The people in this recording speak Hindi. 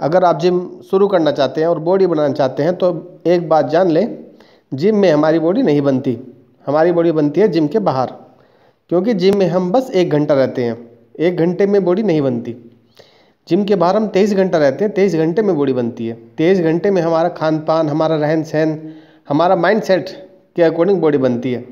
अगर आप जिम शुरू करना चाहते हैं और बॉडी बनाना चाहते हैं तो एक बात जान लें जिम में हमारी बॉडी नहीं बनती हमारी बॉडी बनती है जिम के बाहर क्योंकि जिम में हम बस एक घंटा रहते हैं एक घंटे में बॉडी नहीं बनती जिम के बाहर हम तेईस घंटा रहते हैं तेईस घंटे में बॉडी बनती है तेईस घंटे में हमारा खान पान हमारा रहन सहन हमारा माइंड सेट के अकॉर्डिंग बॉडी बनती है